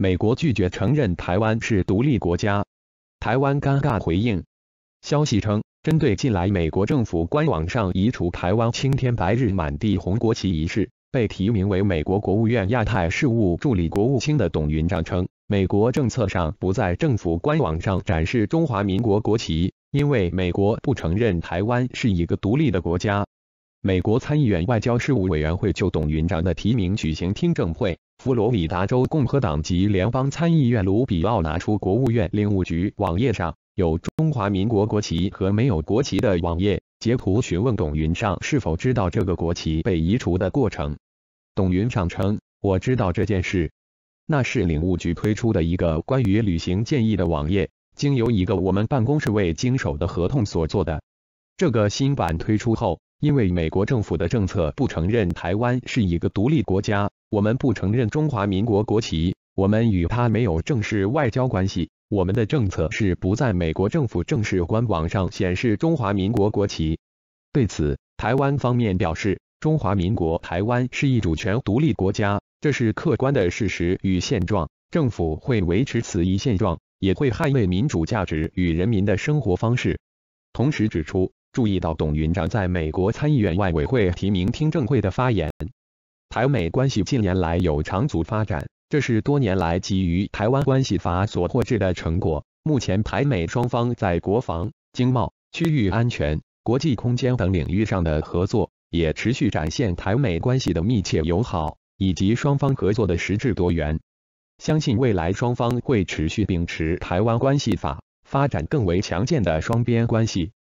美国拒绝承认台湾是独立国家，台湾尴尬回应。消息称，针对近来美国政府官网上移除台湾“青天白日满地红”国旗一事，被提名为美国国务院亚太事务助理国务卿的董云章称，美国政策上不在政府官网上展示中华民国国旗，因为美国不承认台湾是一个独立的国家。美国参议院外交事务委员会就董云章的提名举行听证会。佛罗里达州共和党籍联邦参议院卢比奥拿出国务院领务局网页上有中华民国国旗和没有国旗的网页截图，询问董云上是否知道这个国旗被移除的过程。董云上称：“我知道这件事，那是领务局推出的一个关于旅行建议的网页，经由一个我们办公室未经手的合同所做的。这个新版推出后。”因为美国政府的政策不承认台湾是一个独立国家，我们不承认中华民国国旗，我们与它没有正式外交关系。我们的政策是不在美国政府正式官网上显示中华民国国旗。对此，台湾方面表示，中华民国台湾是一主权独立国家，这是客观的事实与现状，政府会维持此一现状，也会捍卫民主价值与人民的生活方式。同时指出。注意到董云长在美国参议院外委会提名听证会的发言。台美关系近年来有长足发展，这是多年来基于《台湾关系法》所获致的成果。目前，台美双方在国防、经贸、区域安全、国际空间等领域上的合作也持续展现台美关系的密切友好以及双方合作的实质多元。相信未来双方会持续秉持《台湾关系法》，发展更为强健的双边关系。